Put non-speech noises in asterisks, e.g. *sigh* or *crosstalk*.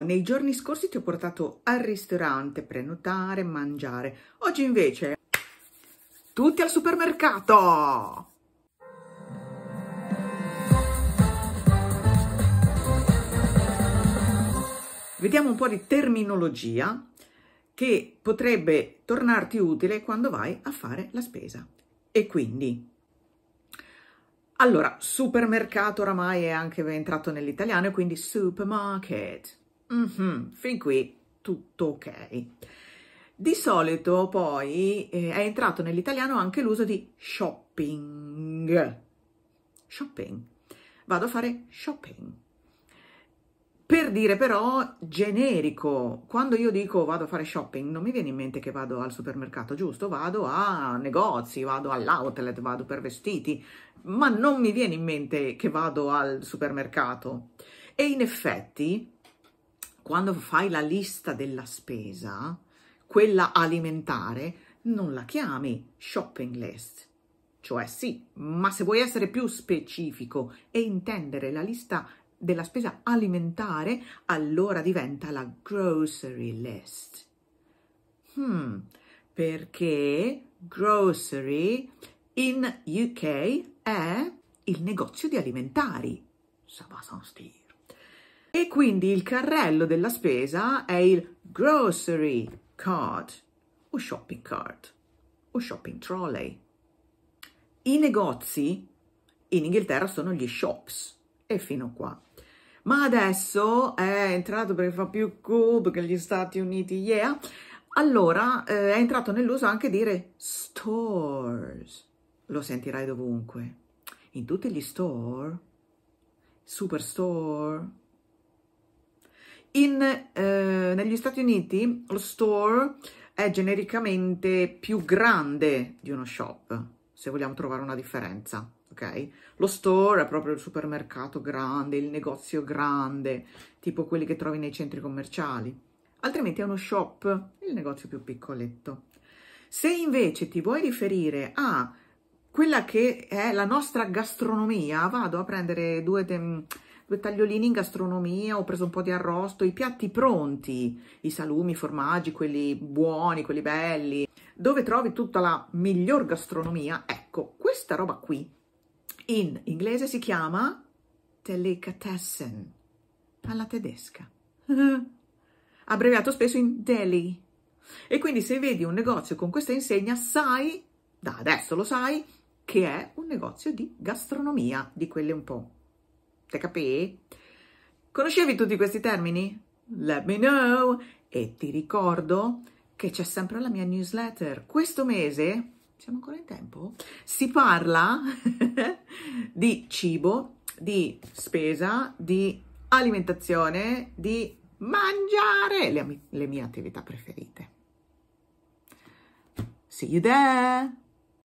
Nei giorni scorsi ti ho portato al ristorante, prenotare, mangiare. Oggi invece tutti al supermercato! Vediamo un po' di terminologia che potrebbe tornarti utile quando vai a fare la spesa. E quindi allora, supermercato oramai è anche entrato nell'italiano, quindi supermarket. Mm-hmm, fin qui tutto ok. Di solito poi eh, è entrato nell'italiano anche l'uso di shopping. Shopping. Vado a fare shopping. Per dire però generico, quando io dico vado a fare shopping, non mi viene in mente che vado al supermercato, giusto? Vado a negozi, vado all'outlet, vado per vestiti, ma non mi viene in mente che vado al supermercato. E in effetti quando fai la lista della spesa, quella alimentare, non la chiami shopping list. Cioè sì, ma se vuoi essere più specifico e intendere la lista della spesa alimentare, allora diventa la grocery list. Hmm, perché grocery in UK è il negozio di alimentari. Ça va sans dire. E quindi il carrello della spesa è il grocery cart o shopping cart o shopping trolley. I negozi in Inghilterra sono gli shops e fino qua. Ma adesso è entrato perché fa più cool perché gli Stati Uniti, yeah. Allora eh, è entrato nell'uso anche dire stores. Lo sentirai dovunque. In tutti gli store, superstore, in, eh, negli Stati Uniti lo store è genericamente più grande di uno shop, se vogliamo trovare una differenza, ok? Lo store è proprio il supermercato grande, il negozio grande, tipo quelli che trovi nei centri commerciali. Altrimenti è uno shop, il negozio più piccoletto. Se invece ti vuoi riferire a quella che è la nostra gastronomia, vado a prendere due... Tem- due tagliolini in gastronomia, ho preso un po' di arrosto, i piatti pronti, i salumi, i formaggi, quelli buoni, quelli belli, dove trovi tutta la miglior gastronomia. Ecco, questa roba qui in inglese si chiama delicatessen, alla tedesca, *laughs* abbreviato spesso in deli. E quindi se vedi un negozio con questa insegna, sai, da adesso lo sai, che è un negozio di gastronomia, di quelle un po' Te capì? Conoscevi tutti questi termini? Let me know! E ti ricordo che c'è sempre la mia newsletter. Questo mese, siamo ancora in tempo, si parla *laughs* di cibo, di spesa, di alimentazione, di mangiare, le, le mie attività preferite. See you there!